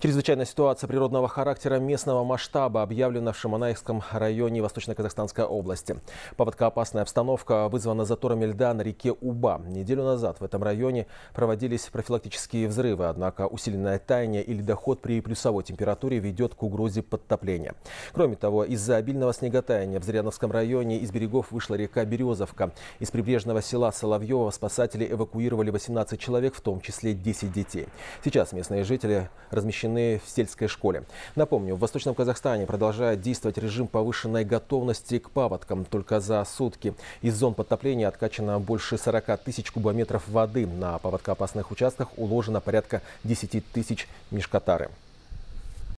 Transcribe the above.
Чрезвычайная ситуация природного характера местного масштаба объявлена в Шаманайском районе Восточно-Казахстанской области. Поводкоопасная обстановка вызвана заторами льда на реке Уба. Неделю назад в этом районе проводились профилактические взрывы, однако усиленное таяние и ледоход при плюсовой температуре ведет к угрозе подтопления. Кроме того, из-за обильного снеготаяния в Зряновском районе из берегов вышла река Березовка. Из прибрежного села Соловьева спасатели эвакуировали 18 человек, в том числе 10 детей. Сейчас местные жители размещены обращены в сельской школе. Напомню, в Восточном Казахстане продолжает действовать режим повышенной готовности к паводкам. Только за сутки из зон подтопления откачано больше 40 тысяч кубометров воды. На паводкоопасных участках уложено порядка 10 тысяч мешкотары.